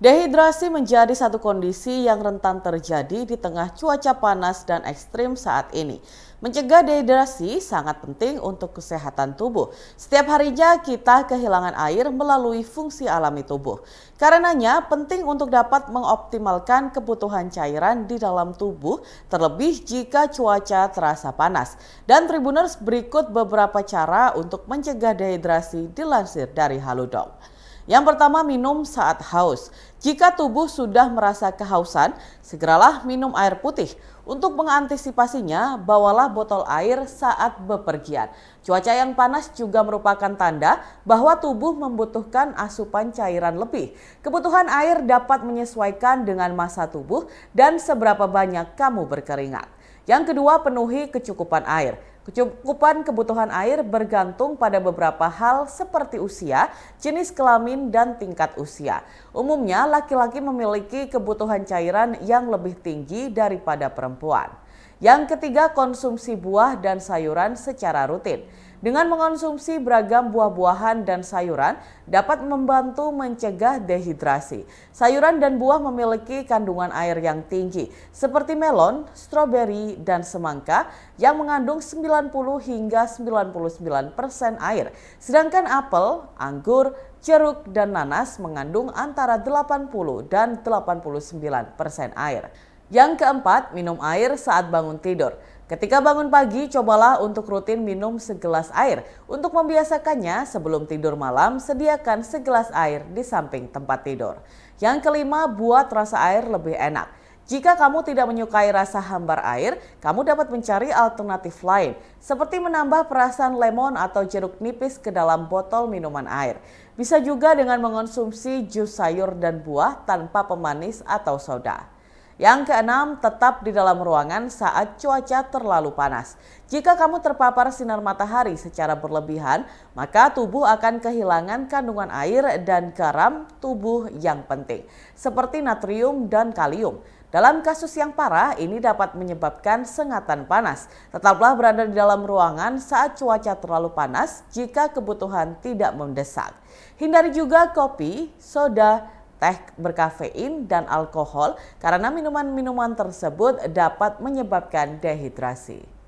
Dehidrasi menjadi satu kondisi yang rentan terjadi di tengah cuaca panas dan ekstrim saat ini. Mencegah dehidrasi sangat penting untuk kesehatan tubuh. Setiap harinya kita kehilangan air melalui fungsi alami tubuh. Karenanya penting untuk dapat mengoptimalkan kebutuhan cairan di dalam tubuh, terlebih jika cuaca terasa panas. Dan Tribuners berikut beberapa cara untuk mencegah dehidrasi dilansir dari Halodoc. Yang pertama, minum saat haus. Jika tubuh sudah merasa kehausan, segeralah minum air putih. Untuk mengantisipasinya, bawalah botol air saat bepergian. Cuaca yang panas juga merupakan tanda bahwa tubuh membutuhkan asupan cairan lebih. Kebutuhan air dapat menyesuaikan dengan masa tubuh dan seberapa banyak kamu berkeringat. Yang kedua, penuhi kecukupan air. Kecukupan kebutuhan air bergantung pada beberapa hal seperti usia, jenis kelamin, dan tingkat usia. Umumnya, laki-laki memiliki kebutuhan cairan yang lebih tinggi daripada perempuan. Yang ketiga, konsumsi buah dan sayuran secara rutin. Dengan mengonsumsi beragam buah-buahan dan sayuran dapat membantu mencegah dehidrasi. Sayuran dan buah memiliki kandungan air yang tinggi seperti melon, stroberi, dan semangka yang mengandung 90 hingga 99 persen air. Sedangkan apel, anggur, jeruk, dan nanas mengandung antara 80 dan 89 persen air. Yang keempat, minum air saat bangun tidur. Ketika bangun pagi, cobalah untuk rutin minum segelas air. Untuk membiasakannya, sebelum tidur malam, sediakan segelas air di samping tempat tidur. Yang kelima, buat rasa air lebih enak. Jika kamu tidak menyukai rasa hambar air, kamu dapat mencari alternatif lain, seperti menambah perasan lemon atau jeruk nipis ke dalam botol minuman air. Bisa juga dengan mengonsumsi jus sayur dan buah tanpa pemanis atau soda. Yang keenam, tetap di dalam ruangan saat cuaca terlalu panas. Jika kamu terpapar sinar matahari secara berlebihan, maka tubuh akan kehilangan kandungan air dan garam tubuh yang penting, seperti natrium dan kalium. Dalam kasus yang parah, ini dapat menyebabkan sengatan panas. Tetaplah berada di dalam ruangan saat cuaca terlalu panas jika kebutuhan tidak mendesak. Hindari juga kopi, soda, teh berkafein, dan alkohol karena minuman-minuman tersebut dapat menyebabkan dehidrasi.